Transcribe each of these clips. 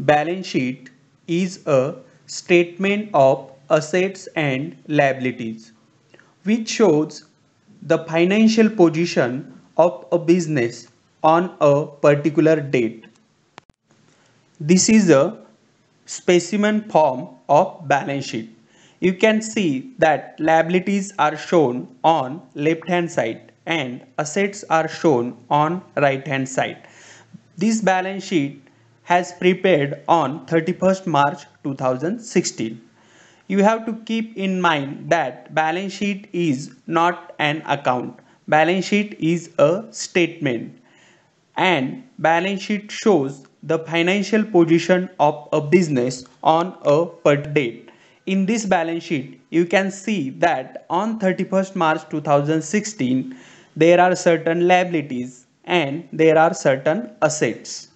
Balance sheet is a statement of assets and liabilities which shows the financial position of a business on a particular date. This is a specimen form of balance sheet. You can see that liabilities are shown on left hand side and assets are shown on right hand side. This balance sheet has prepared on 31st March 2016. You have to keep in mind that balance sheet is not an account. Balance sheet is a statement and balance sheet shows the financial position of a business on a per date. In this balance sheet, you can see that on 31st March 2016, there are certain liabilities and there are certain assets.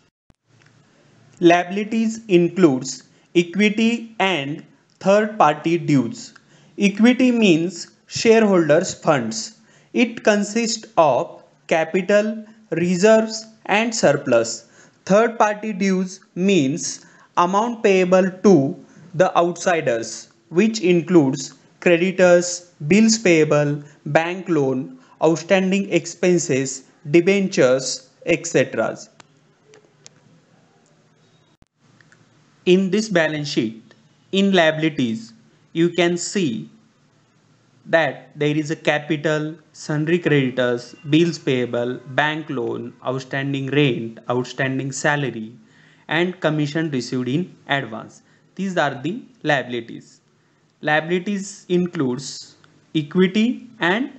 Liabilities includes equity and third party dues. Equity means shareholders funds. It consists of capital, reserves and surplus. Third party dues means amount payable to the outsiders which includes creditors, bills payable, bank loan, outstanding expenses, debentures, etc. In this balance sheet, in liabilities, you can see that there is a capital, sundry creditors, bills payable, bank loan, outstanding rent, outstanding salary, and commission received in advance. These are the liabilities. Liabilities includes equity and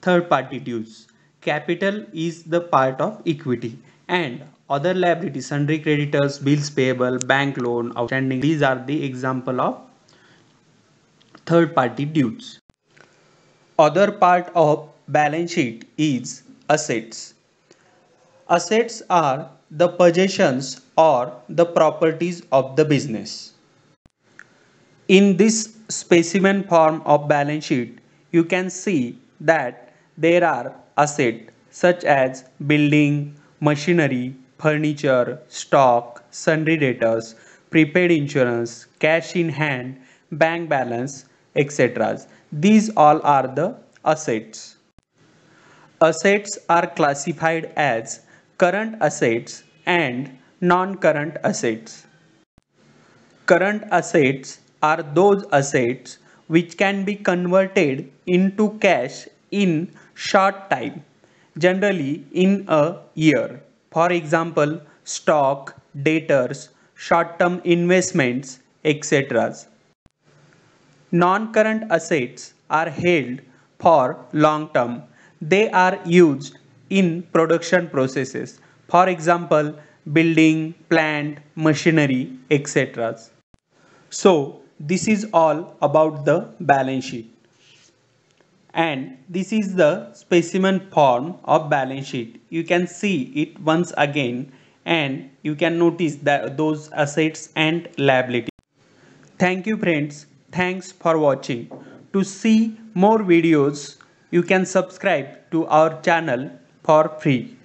third party dues. Capital is the part of equity and other liabilities, sundry creditors, bills payable, bank loan, outstanding. These are the example of third party dues. Other part of balance sheet is assets. Assets are the possessions or the properties of the business. In this specimen form of balance sheet, you can see that there are assets such as building, machinery, furniture, stock, sundry debtors, prepaid insurance, cash in hand, bank balance, etc. These all are the assets. Assets are classified as current assets and non-current assets. Current assets are those assets which can be converted into cash in short time, generally in a year. For example, stock, debtors, short-term investments, etc. Non-current assets are held for long term. They are used in production processes. For example, building, plant, machinery, etc. So, this is all about the balance sheet and this is the specimen form of balance sheet you can see it once again and you can notice that those assets and liability thank you friends thanks for watching to see more videos you can subscribe to our channel for free